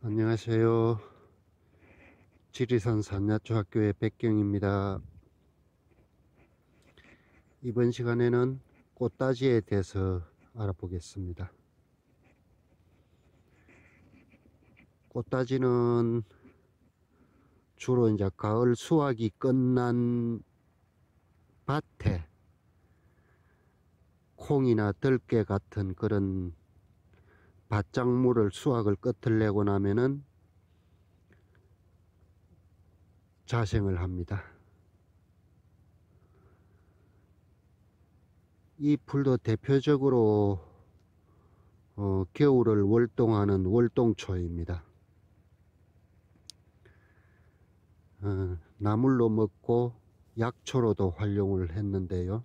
안녕하세요. 지리산 산야초학교의 백경입니다. 이번 시간에는 꽃다지에 대해서 알아보겠습니다. 꽃다지는 주로 이제 가을 수확이 끝난 밭에 콩이나 들깨 같은 그런 밭작물을 수확을 끝을 내고 나면은 자생을 합니다. 이 풀도 대표적으로 어, 겨울을 월동하는 월동초입니다. 어, 나물로 먹고 약초로도 활용을 했는데요.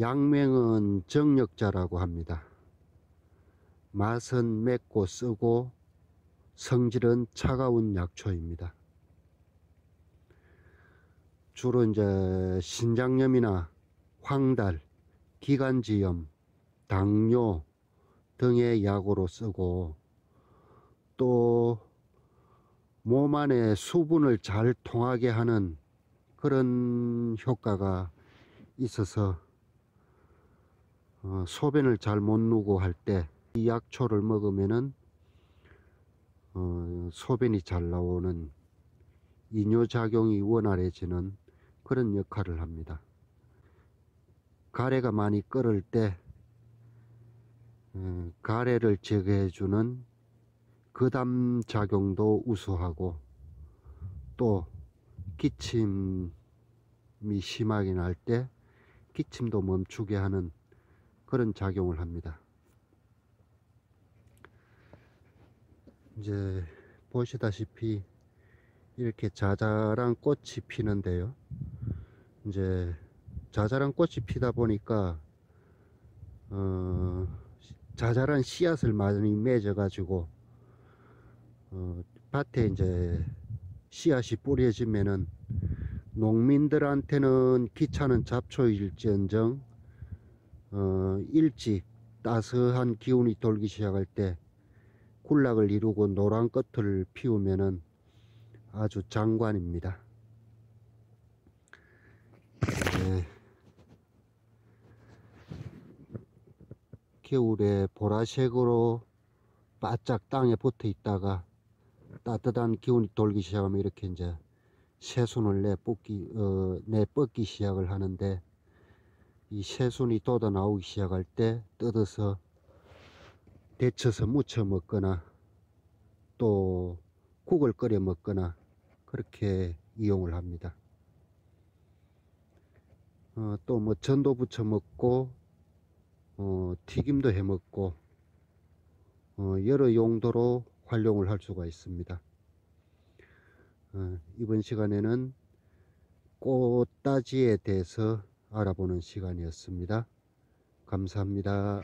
양맹은 정력자라고 합니다. 맛은 맵고 쓰고 성질은 차가운 약초입니다. 주로 이제 신장염이나 황달, 기관지염, 당뇨 등의 약으로 쓰고 또 몸 안에 수분을 잘 통하게 하는 그런 효과가 있어서 어, 소변을 잘 못 누고 할때 이 약초를 먹으면은 어, 소변이 잘 나오는 이뇨작용이 원활해지는 그런 역할을 합니다. 가래가 많이 끓을 때 어, 가래를 제거해주는 그담 작용도 우수하고 또 기침이 심하게 날 때 기침도 멈추게 하는 그런 작용을 합니다. 이제 보시다시피 이렇게 자잘한 꽃이 피는데요 이제 자잘한 꽃이 피다 보니까 어, 자잘한 씨앗을 많이 맺어 가지고 어, 밭에 이제 씨앗이 뿌려지면은 농민들한테는 귀찮은 잡초일지언정 어, 일찍 따스한 기운이 돌기 시작할 때 군락을 이루고 노란 끝을 피우면은 아주 장관입니다. 네. 겨울에 보라색으로 바짝 땅에 붙어 있다가 따뜻한 기운이 돌기 시작하면 이렇게 이제 새순을 내뽑기 어, 내뻗기 시작을 하는데 이 새순이 돋아 나오기 시작할 때 뜯어서 데쳐서 무쳐 먹거나 또 국을 끓여 먹거나 그렇게 이용을 합니다. 어, 또 뭐 전도 부쳐 먹고 어, 튀김도 해 먹고 어, 여러 용도로 활용을 할 수가 있습니다. 어, 이번 시간에는 꽃다지에 대해서 알아보는 시간이었습니다. 감사합니다.